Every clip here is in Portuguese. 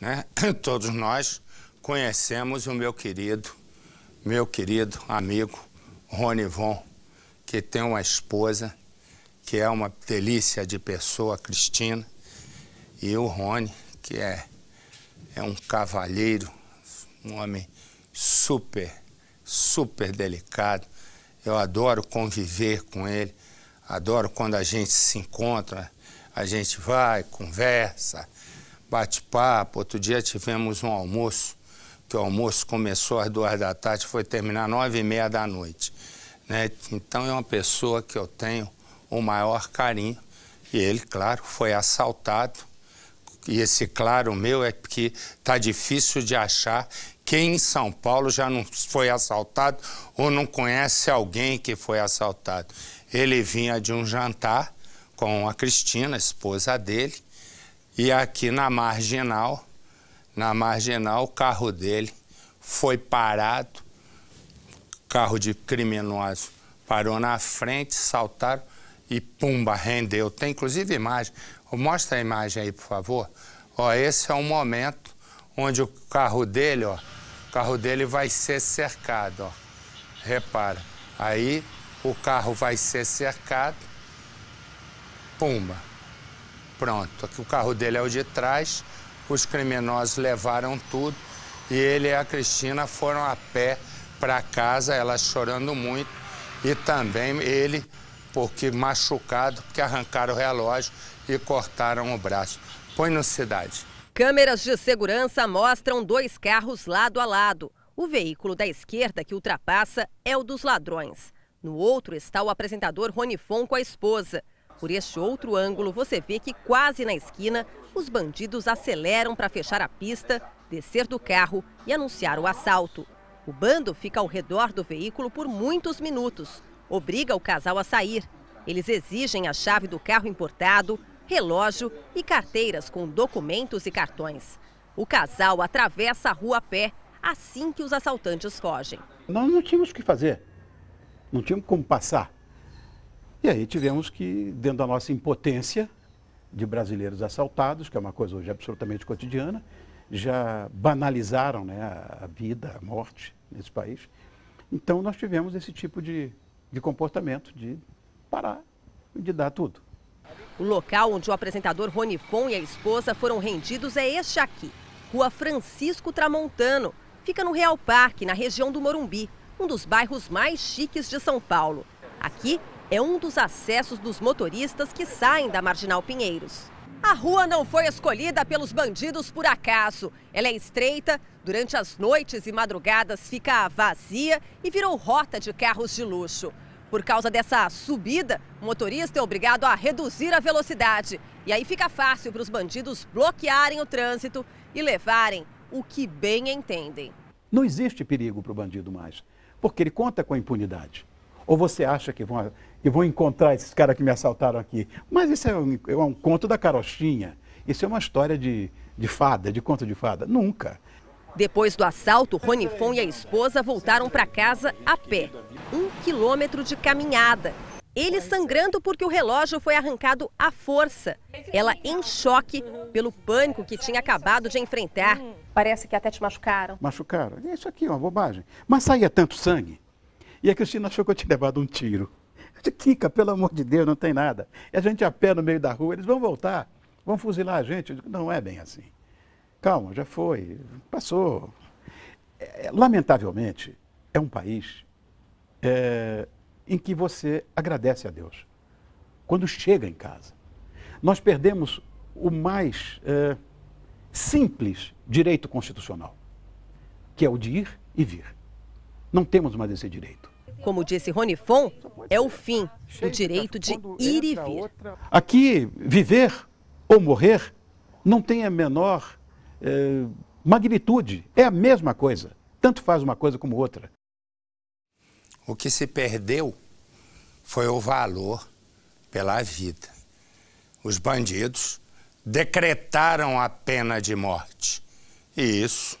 Né? Todos nós conhecemos o meu querido, meu querido amigo Rony Von, que tem uma esposa que é uma delícia de pessoa, Cristina, e o Rony, que é, é um cavalheiro, um homem super, super delicado. Eu adoro conviver com ele, adoro quando a gente se encontra, a gente vai, conversa, bate-papo. Outro dia tivemos um almoço, que o almoço começou às duas da tarde, foi terminar às nove e meia da noite. Né? Então é uma pessoa que eu tenho o maior carinho. E ele, claro, foi assaltado. E esse claro meu é que tá difícil de achar quem em São Paulo já não foi assaltado ou não conhece alguém que foi assaltado. Ele vinha de um jantar com a Cristina, a esposa dele, e aqui na marginal, na marginal, o carro dele foi parado, carro de criminoso parou na frente, saltaram e pumba, rendeu. Tem inclusive imagem. Mostra a imagem aí, por favor. Ó, esse é um momento onde o carro dele, ó, o carro dele vai ser cercado, ó. Repara. Aí o carro vai ser cercado. Pumba pronto. Aqui o carro dele é o de trás, os criminosos levaram tudo e ele e a Cristina foram a pé para casa, ela chorando muito e também ele, porque machucado, porque arrancaram o relógio e cortaram o braço. Põe no cidade. Câmeras de segurança mostram dois carros lado a lado. O veículo da esquerda que ultrapassa é o dos ladrões. No outro está o apresentador Fon com a esposa. Por este outro ângulo, você vê que quase na esquina, os bandidos aceleram para fechar a pista, descer do carro e anunciar o assalto. O bando fica ao redor do veículo por muitos minutos, obriga o casal a sair. Eles exigem a chave do carro importado, relógio e carteiras com documentos e cartões. O casal atravessa a rua a pé assim que os assaltantes fogem. Nós não tínhamos o que fazer, não tínhamos como passar. E aí tivemos que, dentro da nossa impotência de brasileiros assaltados, que é uma coisa hoje absolutamente cotidiana, já banalizaram né, a vida, a morte nesse país. Então nós tivemos esse tipo de, de comportamento de parar, de dar tudo. O local onde o apresentador Rony Fon e a esposa foram rendidos é este aqui, Rua Francisco Tramontano. Fica no Real Parque, na região do Morumbi, um dos bairros mais chiques de São Paulo. Aqui, é um dos acessos dos motoristas que saem da Marginal Pinheiros. A rua não foi escolhida pelos bandidos por acaso. Ela é estreita, durante as noites e madrugadas fica vazia e virou rota de carros de luxo. Por causa dessa subida, o motorista é obrigado a reduzir a velocidade. E aí fica fácil para os bandidos bloquearem o trânsito e levarem o que bem entendem. Não existe perigo para o bandido mais, porque ele conta com a impunidade. Ou você acha que vão, que vão encontrar esses caras que me assaltaram aqui? Mas isso é um, é um conto da carochinha. Isso é uma história de, de fada, de conto de fada. Nunca. Depois do assalto, Ronifon e a esposa voltaram para casa a pé. Um quilômetro de caminhada. Ele sangrando porque o relógio foi arrancado à força. Ela em choque pelo pânico que tinha acabado de enfrentar. Parece que até te machucaram. Machucaram. É isso aqui é uma bobagem. Mas saía tanto sangue. E a Cristina achou que eu tinha levado um tiro. Eu disse, Kika, pelo amor de Deus, não tem nada. E a gente a pé no meio da rua, eles vão voltar, vão fuzilar a gente. Eu disse, não é bem assim. Calma, já foi, passou. É, lamentavelmente, é um país é, em que você agradece a Deus quando chega em casa. Nós perdemos o mais é, simples direito constitucional, que é o de ir e vir. Não temos mais esse direito. Como disse Ronifon, é o fim do direito de ir e vir. Aqui, viver ou morrer não tem a menor eh, magnitude. É a mesma coisa. Tanto faz uma coisa como outra. O que se perdeu foi o valor pela vida. Os bandidos decretaram a pena de morte. E isso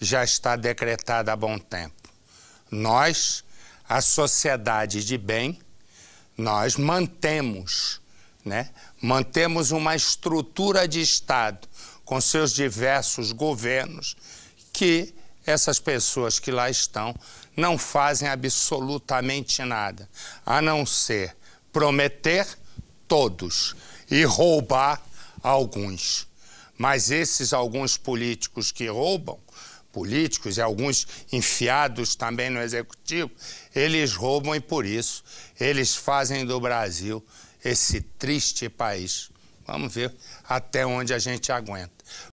já está decretado há bom tempo. Nós, a sociedade de bem, nós mantemos, né? mantemos uma estrutura de Estado com seus diversos governos que essas pessoas que lá estão não fazem absolutamente nada, a não ser prometer todos e roubar alguns. Mas esses alguns políticos que roubam políticos e alguns enfiados também no executivo, eles roubam e por isso eles fazem do Brasil esse triste país. Vamos ver até onde a gente aguenta.